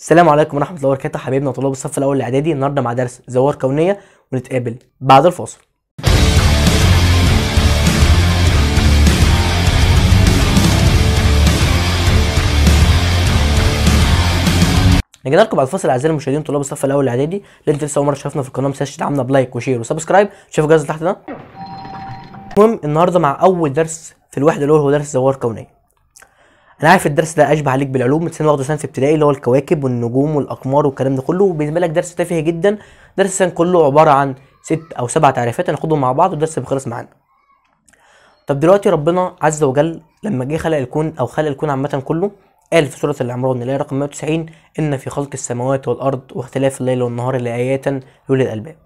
السلام عليكم ورحمه الله وبركاته حبايبنا وطلاب الصف الاول الاعدادي النهارده مع درس زوار كونيه ونتقابل بعد الفاصل رجعنا لكم بعد الفاصل اعزائي المشاهدين طلاب الصف الاول الاعدادي اللي انت لسه اول مره تشوفنا في القناه ما تنساش تدعمنا بلايك وشير وسبسكرايب شوفوا الجهاز تحت ده المهم النهارده مع اول درس في الوحده الاول هو درس زوار كونيه انا عارف الدرس ده اشبه عليك بالعلوم بس انا واخده سنه في ابتدائي اللي هو الكواكب والنجوم والاقمار والكلام ده كله وبالنسبه لك درس تافه جدا درس السنه كله عباره عن ست او سبع تعريفات هناخدهم مع بعض والدرس بيخلص معانا طب دلوقتي ربنا عز وجل لما جه خلق الكون او خلق الكون عامه كله قال في سورة العمران اللي هي رقم 190 إن في خلق السماوات والأرض واختلاف الليل والنهار لآيات لأولي الألباب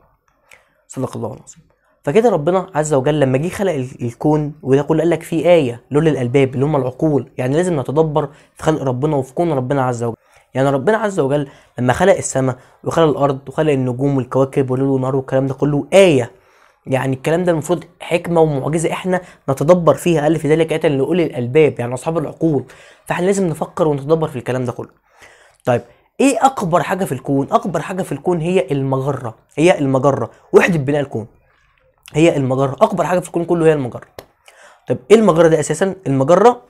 صدق الله العظيم فكده ربنا عز وجل لما جه خلق الكون وده كله قال لك في ايه لول الالباب اللي هم العقول يعني لازم نتدبر في خلق ربنا وفي كون ربنا عز وجل يعني ربنا عز وجل لما خلق السماء وخلق الارض وخلق النجوم والكواكب والليل والنهار والكلام ده كله ايه يعني الكلام ده المفروض حكمه ومعجزه احنا نتدبر فيها قال في ذلك ايه لاولي الالباب يعني اصحاب العقول فاحنا لازم نفكر ونتدبر في الكلام ده كله طيب ايه اكبر حاجه في الكون اكبر حاجه في الكون هي المجره هي المجره وحده بناء الكون هي المجره اكبر حاجه في الكون كله هي المجره طب ايه المجره دي اساسا المجره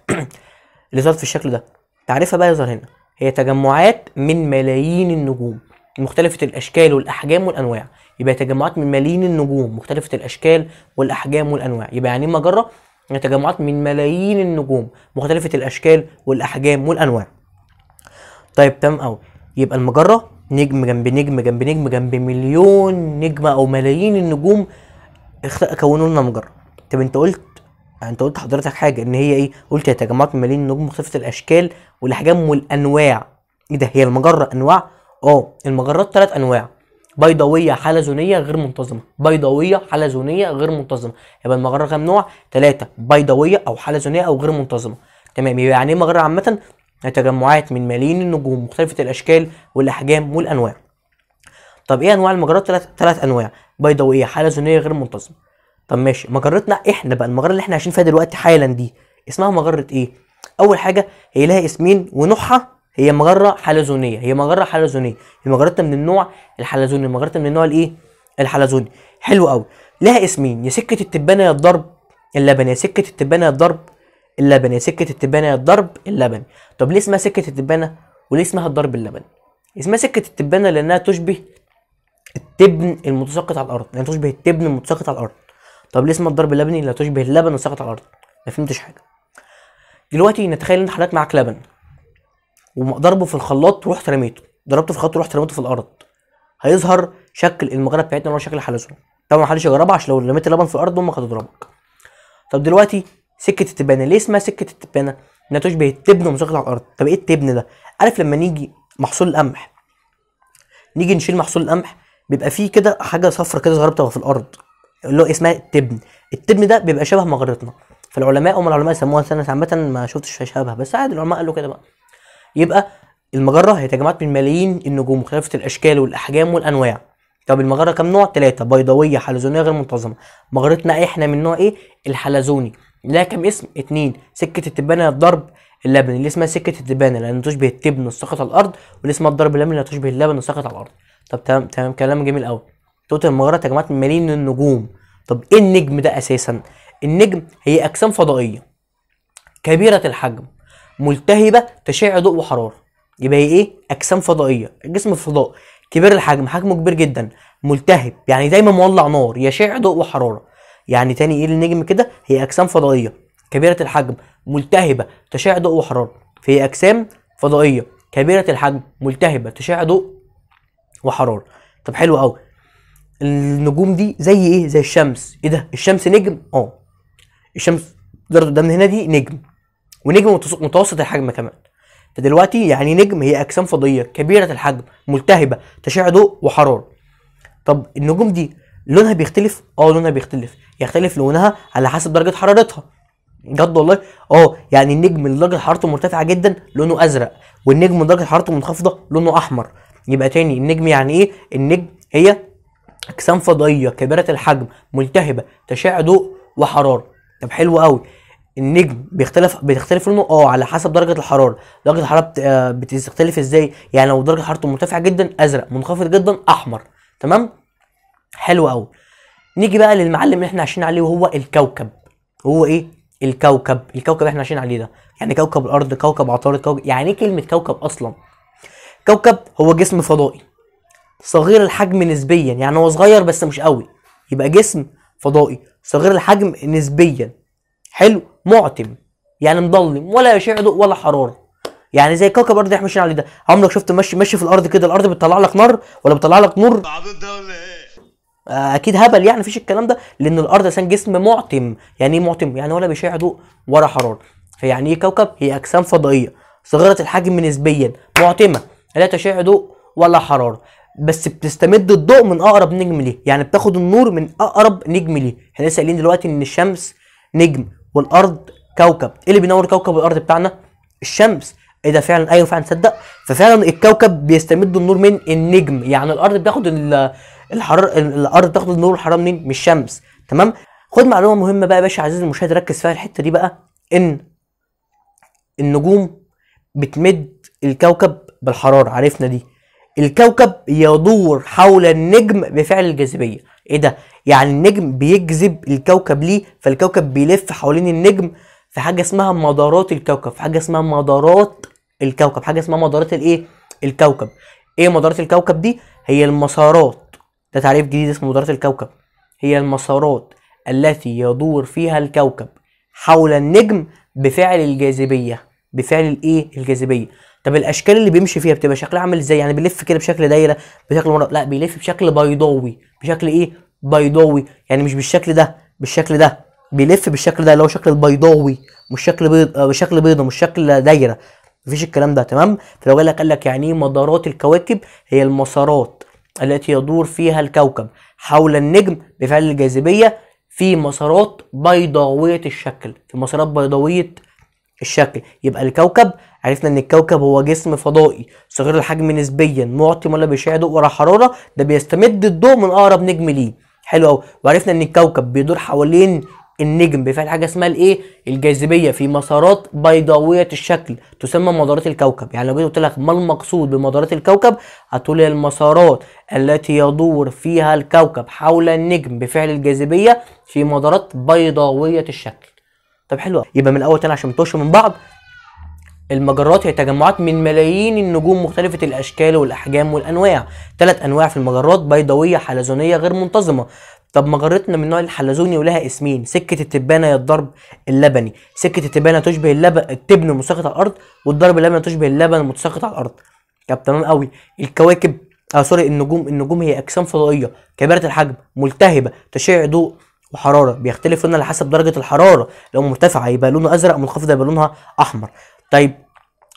اللي ظهرت في الشكل ده تعريفها بقى يظهر هنا هي تجمعات من ملايين النجوم مختلفة الأشكال والأحجام والأنواع يبقى تجمعات من ملايين النجوم مختلفة الأشكال والأحجام والأنواع يبقى يعني إيه مجرة هي تجمعات من ملايين النجوم مختلفة الأشكال والأحجام والأنواع طيب تمام أوي يبقى المجرة نجم جنب نجم جنب نجم جنب مليون نجمة أو ملايين النجوم كونوا لنا مجرة طب انت قلت انت قلت حضرتك حاجه ان هي ايه قلت هي تجمعات من ملايين النجوم مختلفه الاشكال والاحجام والانواع ايه ده هي المجره انواع اه المجرات ثلاث انواع بيضاويه حلزونيه غير منتظمه بيضاويه حلزونيه غير منتظمه يبقى المجره كام نوع ثلاثه بيضاويه او حلزونيه او غير منتظمه تمام يبقى يعني ايه مجره عامه تجمعات من ملايين النجوم مختلفه الاشكال والاحجام والانواع طب ايه انواع المجرات ثلاث ثلاث انواع بيضاويه حلزونيه غير منتظمه طب ماشي مجرتنا احنا بقى المجره اللي احنا عايشين فيها دلوقتي حالا دي اسمها مجره ايه اول حاجه هي لها اسمين ونوعها هي مجره حلزونيه هي مجره حلزونيه هي مجرتنا من النوع الحلزوني مجرتنا من النوع الايه الحلزوني حلو قوي لها اسمين يا سكه التبانه يا الضرب اللبن يا سكه التبانه يا الضرب اللبن يا سكه التبانه يا الضرب اللبن طب ليه اسمها سكه التبانه وليه اسمها الضرب اللبن اسمها سكه التبانه لانها تشبه التبن المتساقط على الارض يعني تشبه التبن المتساقط على الارض طب ليه اسمها الضرب اللبني لا تشبه اللبن الساقط على الارض ما فهمتش حاجه دلوقتي نتخيل ان حضرتك معاك لبن وضربه في الخلاط ورحت رميته ضربته في الخلاط ورحت رميته في الارض هيظهر شكل المغرب بتاعتنا اللي هو شكل حلزون طبعا حدش يجربها عشان لو رميت اللبن في الارض امك هتضربك طب دلوقتي سكه التبانه ليه اسمها سكه التبانه انها تشبه التبن المتساقط على الارض طب ايه التبن ده عارف لما نيجي محصول القمح نيجي نشيل محصول القمح بيبقى فيه كده حاجه صفرة كده صغيره بتبقى في الارض اللي هو اسمها التبن التبن ده بيبقى شبه مغرتنا فالعلماء هم العلماء سموها سنه عامه ما شفتش شبه بس عادي العلماء قالوا كده بقى يبقى المجره هي تجمعات من ملايين النجوم مختلفه الاشكال والاحجام والانواع طب المجره كام نوع ثلاثه بيضاويه حلزونيه غير منتظمه مجرتنا احنا من نوع ايه الحلزوني لها كام اسم اتنين سكه التبانه الضرب اللبن اللي اسمها سكه التبانه لان تشبه التبن الساقط على الارض واللي اسمها الضرب اللبن اللي تشبه اللبن الساقط على الارض طب تمام تمام كلام جميل قوي توت مجرد تجمعات ملايين النجوم طب ايه النجم ده اساسا النجم هي اجسام فضائيه كبيره الحجم ملتهبه تشع ضوء وحراره يبقى هي ايه اجسام فضائيه الجسم الفضاء كبير الحجم حجمه كبير جدا ملتهب يعني دايما مولع نار يشع ضوء وحراره يعني تاني ايه النجم كده هي اجسام فضائيه كبيره الحجم ملتهبه تشع ضوء وحراره في اجسام فضائيه كبيره الحجم ملتهبه تشع ضوء وحراره طب حلو قوي النجوم دي زي ايه زي الشمس ايه ده الشمس نجم اه الشمس درجه قدامنا هنا دي نجم ونجم متوسط الحجم كمان فدلوقتي يعني نجم هي اجسام فضائيه كبيره الحجم ملتهبه تشع ضوء وحراره طب النجوم دي لونها بيختلف اه لونها بيختلف يختلف لونها على حسب درجه حرارتها جد والله اه يعني النجم اللي درجه حرارته مرتفعه جدا لونه ازرق والنجم اللي درجه حرارته منخفضه لونه احمر يبقى تاني النجم يعني ايه النجم هي اجسام فضائيه كبيره الحجم ملتهبه تشع ضوء وحراره طب حلو قوي النجم بيختلف بتختلف لونه اه على حسب درجه الحراره درجه الحراره بتختلف آه، ازاي يعني لو درجه حرارته مرتفعه جدا ازرق منخفض جدا احمر تمام حلو قوي نيجي بقى للمعلم اللي احنا عايشين عليه وهو الكوكب هو ايه الكوكب الكوكب اللي احنا عايشين عليه ده يعني كوكب الارض كوكب عطارد كوكب يعني ايه كلمه كوكب اصلا كوكب هو جسم فضائي صغير الحجم نسبيا يعني هو صغير بس مش قوي يبقى جسم فضائي صغير الحجم نسبيا حلو معتم يعني مضلم ولا يشع ضوء ولا حراره يعني زي كوكب الارض احنا ماشيين عليه ده عمرك شفت ماشي ماشي في الارض كده الارض بتطلع لك نار ولا بتطلع لك نور آه، اكيد هبل يعني مفيش الكلام ده لان الارض اساسا جسم معتم يعني ايه معتم يعني ولا بيشع ضوء ولا حراره فيعني ايه كوكب هي اجسام فضائيه صغيره الحجم نسبيا معتمه لا تشع ضوء ولا حراره بس بتستمد الضوء من اقرب نجم ليه يعني بتاخد النور من اقرب نجم ليه احنا لسه قايلين دلوقتي ان الشمس نجم والارض كوكب ايه اللي بينور كوكب الارض بتاعنا الشمس ايه ده فعلا ايوه فعلا تصدق ففعلا الكوكب بيستمد النور من النجم يعني الارض بتاخد الحراره الارض بتاخد النور والحراره منين من الشمس تمام خد معلومه مهمه بقى يا باشا عزيزي المشاهد ركز فيها الحته دي بقى ان النجوم بتمد الكوكب بالحراره عرفنا دي الكوكب يدور حول النجم بفعل الجاذبيه ايه ده يعني النجم بيجذب الكوكب ليه فالكوكب بيلف حوالين النجم في حاجه اسمها مدارات الكوكب في حاجه اسمها مدارات الكوكب حاجه اسمها مدارات الايه الكوكب ايه مدارات الكوكب دي هي المسارات ده تعريف جديد اسمه مدارات الكوكب هي المسارات التي يدور فيها الكوكب حول النجم بفعل الجاذبيه بفعل الايه الجاذبيه طب الاشكال اللي بيمشي فيها بتبقى شكلها عامل ازاي يعني بيلف كده بشكل دايره بشكل مربع لا بيلف بشكل بيضاوي بشكل ايه بيضاوي يعني مش بالشكل ده بالشكل ده بيلف بالشكل ده اللي هو شكل البيضاوي مش شكل بيض بشكل آه، بيضه مش شكل دايره مفيش الكلام ده تمام فلو قال لك قال لك يعني ايه مدارات الكواكب هي المسارات التي يدور فيها الكوكب حول النجم بفعل الجاذبيه في مسارات بيضاويه الشكل في مسارات بيضاويه الشكل يبقى الكوكب عرفنا ان الكوكب هو جسم فضائي صغير الحجم نسبيا معطي ولا بيشع ضوء ولا حراره ده بيستمد الضوء من اقرب نجم ليه حلو قوي وعرفنا ان الكوكب بيدور حوالين النجم بيفعل حاجه اسمها الايه الجاذبيه في مسارات بيضاويه الشكل تسمى مدارات الكوكب يعني لو جيت قلت لك ما المقصود بمدارات الكوكب هتقول لي المسارات التي يدور فيها الكوكب حول النجم بفعل الجاذبيه في مدارات بيضاويه الشكل طب حلو يبقى من الاول تاني عشان ما من بعض المجرات هي تجمعات من ملايين النجوم مختلفة الأشكال والأحجام والأنواع ثلاث أنواع في المجرات بيضاوية حلزونية غير منتظمة طب مجرتنا من نوع الحلزوني ولها اسمين سكة التبانة يا الضرب اللبني سكة التبانة تشبه اللبن التبن المتساقط على الأرض والضرب اللبني تشبه اللبن المتساقط على الأرض طب تمام قوي الكواكب آه سوري النجوم النجوم هي أجسام فضائية كبيرة الحجم ملتهبة تشع ضوء وحراره بيختلف لنا على حسب درجه الحراره لو مرتفعه يبقى لونه ازرق منخفضه يبقى لونها احمر طيب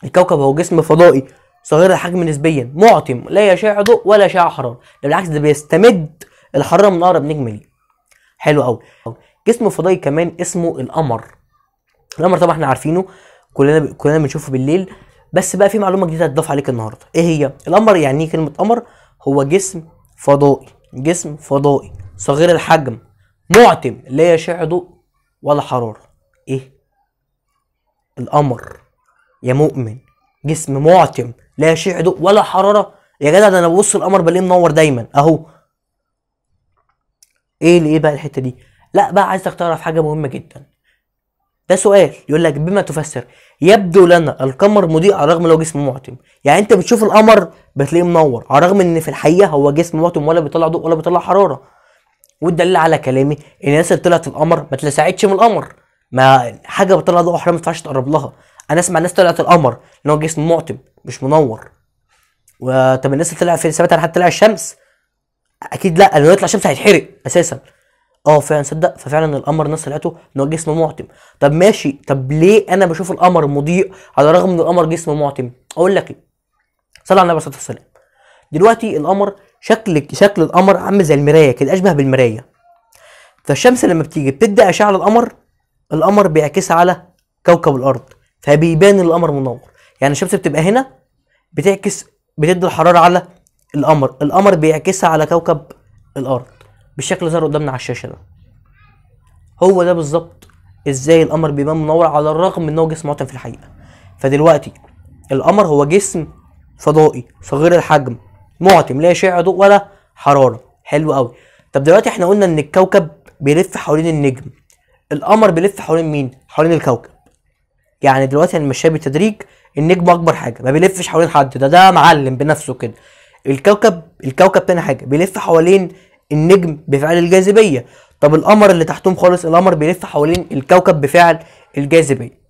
الكوكب هو جسم فضائي صغير الحجم نسبيا معتم لا يشع ضوء ولا يشع حراره ده بالعكس ده بيستمد الحراره من اقرب نجم ليه حلو قوي جسم فضائي كمان اسمه القمر القمر طبعا احنا عارفينه كلنا ب... كلنا بنشوفه بالليل بس بقى في معلومه جديده هتضاف عليك النهارده ايه هي القمر يعني ايه كلمه قمر هو جسم فضائي جسم فضائي صغير الحجم معتم لا يشع ضوء ولا حرارة ايه القمر يا مؤمن جسم معتم لا يشع ضوء ولا حرارة يا جدع ده انا ببص القمر بلاقيه منور دايما اهو ايه اللي ايه بقى الحتة دي لا بقى عايزك تعرف حاجة مهمة جدا ده سؤال يقول لك بما تفسر يبدو لنا القمر مضيء على الرغم لو جسم معتم يعني انت بتشوف القمر بتلاقيه منور على الرغم ان في الحقيقه هو جسم معتم ولا بيطلع ضوء ولا بيطلع حراره والدليل على كلامي ان الناس اللي طلعت القمر ما اتلسعتش من القمر ما حاجه بتطلع ضوء احرام ما ينفعش تقرب لها انا اسمع الناس طلعت القمر ان هو جسم معتم مش منور وطب الناس اللي طلع فين ثبات لحد طلع الشمس اكيد لا لو يطلع الشمس هيتحرق اساسا اه فعلا صدق ففعلا القمر الناس طلعته ان هو جسم معتم طب ماشي طب ليه انا بشوف القمر مضيء على الرغم ان القمر جسم معتم اقول لك ايه صلى على النبي صلى الله عليه وسلم دلوقتي القمر شكل شكل القمر عامل زي المرايه كده اشبه بالمرايه فالشمس لما بتيجي بتدي اشعه للقمر القمر بيعكسها على كوكب الارض فبيبان القمر منور يعني الشمس بتبقى هنا بتعكس بتدي الحراره على القمر القمر بيعكسها على كوكب الارض بالشكل اللي ظهر قدامنا على الشاشه ده هو ده بالظبط ازاي القمر بيبان منور على الرغم ان هو جسم معتم في الحقيقه فدلوقتي القمر هو جسم فضائي صغير الحجم معتم لا يشع ضوء ولا حراره حلو قوي طب دلوقتي احنا قلنا ان الكوكب بيلف حوالين النجم القمر بيلف حوالين مين حوالين الكوكب يعني دلوقتي هنمشيها بالتدريج النجم اكبر حاجه ما بيلفش حوالين حد ده ده معلم بنفسه كده الكوكب الكوكب تاني حاجه بيلف حوالين النجم بفعل الجاذبيه طب القمر اللي تحتهم خالص القمر بيلف حوالين الكوكب بفعل الجاذبيه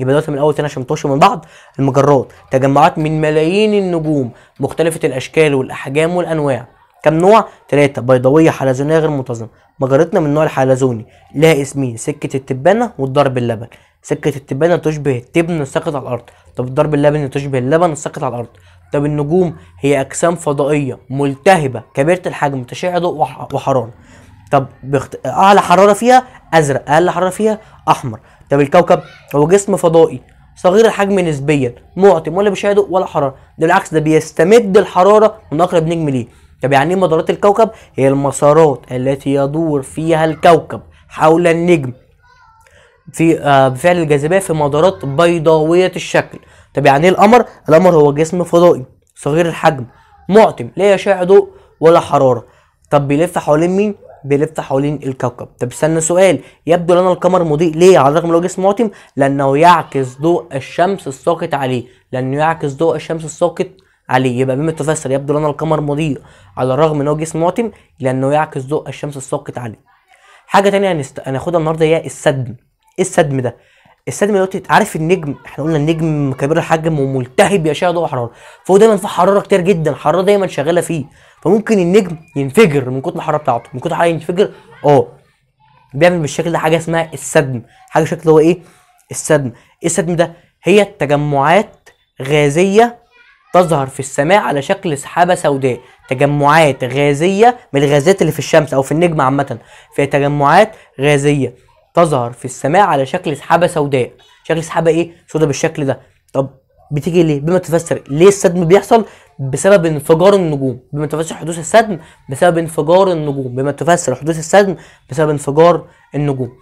يبقى دلوقتي من اول سنه عشان تخشوا من بعض المجرات تجمعات من ملايين النجوم مختلفه الاشكال والاحجام والانواع كم نوع؟ ثلاثة بيضاوية حلزونية غير منتظمة مجرتنا من النوع الحلزوني لها اسمين سكة التبانة والضرب اللبن سكة التبانة تشبه التبن الساقط على الأرض طب الضرب اللبن تشبه اللبن الساقط على الأرض طب النجوم هي أجسام فضائية ملتهبة كبيرة الحجم تشع ضوء وحرارة طب بخت... أعلى حرارة فيها أزرق أقل حرارة فيها أحمر طب الكوكب هو جسم فضائي صغير الحجم نسبيا معتم ولا ضوء ولا حراره ده بالعكس ده بيستمد الحراره من اقرب نجم ليه طب يعني ايه مدارات الكوكب هي المسارات التي يدور فيها الكوكب حول النجم في آه، بفعل الجاذبيه في مدارات بيضاويه الشكل طب يعني ايه القمر القمر هو جسم فضائي صغير الحجم معتم لا يشع ضوء ولا حراره طب بيلف حوالين مين بيلف حوالين الكوكب طب استنى سؤال يبدو لنا القمر مضيء ليه على الرغم هو جسم معتم لانه يعكس ضوء الشمس الساقط عليه لانه يعكس ضوء الشمس الساقط عليه يبقى مما تفسر يبدو لنا القمر مضيء على الرغم ان هو جسم معتم لانه يعكس ضوء الشمس الساقط عليه حاجه تانية هناخدها النهارده هي السدم ايه السدم ده السد دلوقتي عارف النجم احنا قلنا النجم كبير الحجم وملتهب بأشعة ضوء حراره فهو دايما في حراره كتير جدا الحراره دايما شغاله فيه فممكن النجم ينفجر من كتر الحراره بتاعته من كتر الحراره ينفجر اه بيعمل بالشكل ده حاجه اسمها السدم حاجه شكل هو ايه السدم ايه السدم ده هي تجمعات غازيه تظهر في السماء على شكل سحابه سوداء تجمعات غازيه من الغازات اللي في الشمس او في النجم عامه فهي تجمعات غازيه تظهر في السماء على شكل سحابه سوداء شكل سحابه ايه سوداء بالشكل ده طب بتيجي ليه بما تفسر ليه السدم بيحصل بسبب انفجار النجوم بما تفسر حدوث السدم بسبب انفجار النجوم بما تفسر حدوث السدم بسبب انفجار النجوم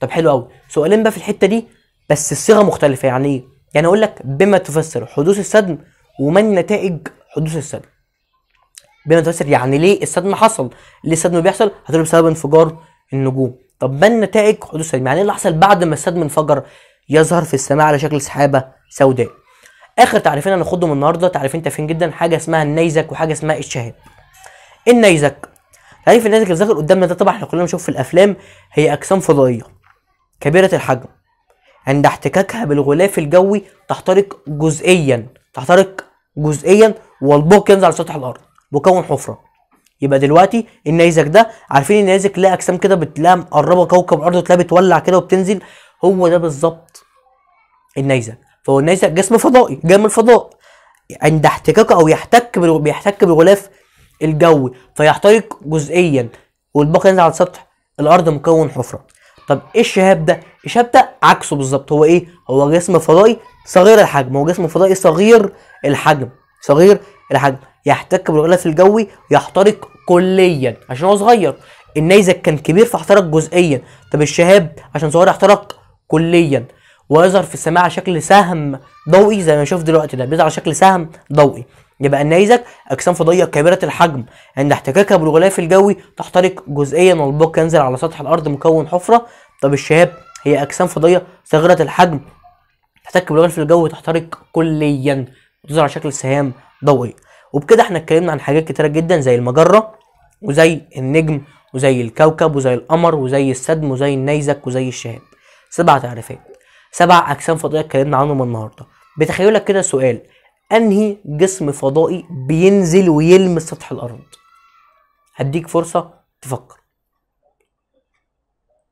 طب حلو قوي سؤالين بقى في الحته دي بس الصيغه مختلفه يعني ايه يعني اقول لك بما تفسر حدوث السدم وما نتائج حدوث السدم بما تفسر يعني ليه السدم حصل ليه السدم بيحصل هتقول بسبب انفجار النجوم طب ما النتائج حدوث سليم يعني ايه اللي حصل بعد ما السد انفجر يظهر في السماء على شكل سحابه سوداء اخر تعريفين هناخدهم النهارده تعريفين تافهين جدا حاجه اسمها النيزك وحاجه اسمها الشهاب إيه النيزك تعريف النيزك اللي ظاهر قدامنا ده طبعا احنا كلنا بنشوف في الافلام هي اجسام فضائيه كبيره الحجم عند احتكاكها بالغلاف الجوي تحترق جزئيا تحترق جزئيا والبوك ينزل على سطح الارض مكون حفره يبقى دلوقتي النيزك ده عارفين النيزك لها اجسام كده بتلاقيها مقربه كوكب الارض وتلاقيها بتولع كده وبتنزل هو ده بالظبط النيزك فهو النيزك جسم فضائي جاي من الفضاء عند احتكاكه او يحتك بيحتك بالغلاف الجوي فيحترق جزئيا والباقي ينزل على سطح الارض مكون حفره طب ايه الشهاب ده الشهاب ده عكسه بالظبط هو ايه هو جسم فضائي صغير الحجم هو جسم فضائي صغير الحجم صغير الحجم يحتك بالغلاف الجوي يحترق كليا عشان هو صغير النيزك كان كبير فاحترق جزئيا طب الشهاب عشان صغير احترق كليا ويظهر في السماء على شكل سهم ضوئي زي ما نشوف دلوقتي ده بيظهر على شكل سهم ضوئي يبقى النيزك اجسام فضائيه كبيره الحجم عند احتكاكها بالغلاف الجوي تحترق جزئيا والبوك ينزل على سطح الارض مكون حفره طب الشهاب هي اجسام فضائيه صغيره الحجم تحتك بالغلاف الجوي تحترق كليا وتظهر على شكل سهام ضوئيه وبكده احنا اتكلمنا عن حاجات كتيره جدا زي المجره وزي النجم وزي الكوكب وزي القمر وزي السدم وزي النيزك وزي الشهاب سبع تعريفات سبع اجسام فضائيه اتكلمنا عنهم النهارده بتخيلك كده سؤال انهي جسم فضائي بينزل ويلمس سطح الارض هديك فرصه تفكر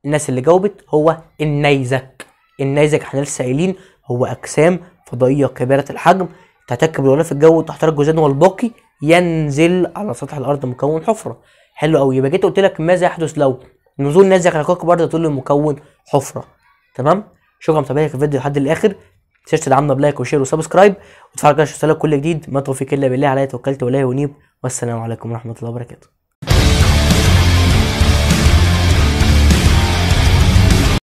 الناس اللي جاوبت هو النيزك النيزك احنا لسه قايلين هو اجسام فضائيه كبيره الحجم تتكب بالغلاف الجوي وتحترق الجزيئان والباقي ينزل على سطح الارض مكون حفره حلو قوي يبقى جيت قلت لك ماذا يحدث لو نزول نازل على كوكب الارض طول المكون حفره تمام شكرا متابعتك في الفيديو لحد الاخر تنساش تدعمنا بلايك وشير وسبسكرايب وتفرجوا على كل جديد ما توفيق الا بالله عليا إيه توكلت ولا ونيب والسلام عليكم ورحمه الله وبركاته